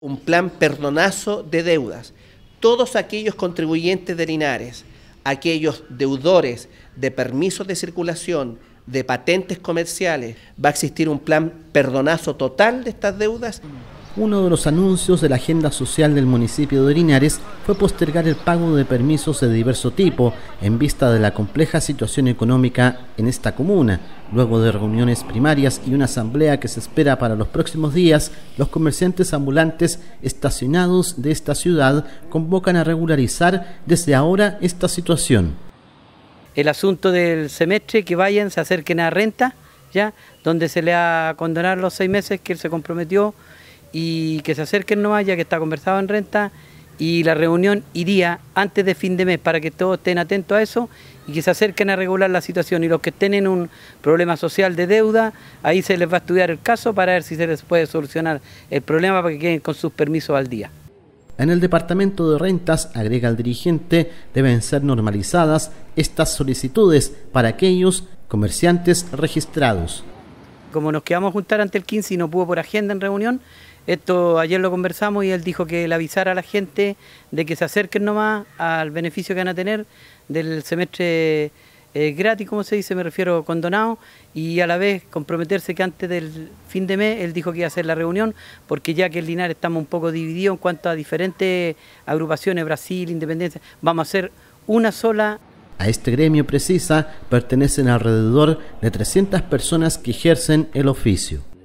un plan perdonazo de deudas. Todos aquellos contribuyentes de Linares, aquellos deudores de permisos de circulación, de patentes comerciales, va a existir un plan perdonazo total de estas deudas. Uno de los anuncios de la agenda social del municipio de Linares fue postergar el pago de permisos de diverso tipo en vista de la compleja situación económica en esta comuna. Luego de reuniones primarias y una asamblea que se espera para los próximos días, los comerciantes ambulantes estacionados de esta ciudad convocan a regularizar desde ahora esta situación. El asunto del semestre, que vayan, se acerquen a renta, ya donde se le ha condenado los seis meses que él se comprometió y que se acerquen no haya que está conversado en renta y la reunión iría antes de fin de mes para que todos estén atentos a eso y que se acerquen a regular la situación y los que tienen un problema social de deuda, ahí se les va a estudiar el caso para ver si se les puede solucionar el problema para que queden con sus permisos al día. En el Departamento de Rentas, agrega el dirigente, deben ser normalizadas estas solicitudes para aquellos comerciantes registrados como nos quedamos a juntar ante el 15 y no pudo por agenda en reunión, esto ayer lo conversamos y él dijo que el avisara a la gente de que se acerquen nomás al beneficio que van a tener del semestre eh, gratis, como se dice, me refiero condonado, y a la vez comprometerse que antes del fin de mes él dijo que iba a hacer la reunión, porque ya que el linar estamos un poco divididos en cuanto a diferentes agrupaciones, Brasil, Independencia, vamos a hacer una sola a este gremio precisa pertenecen alrededor de 300 personas que ejercen el oficio.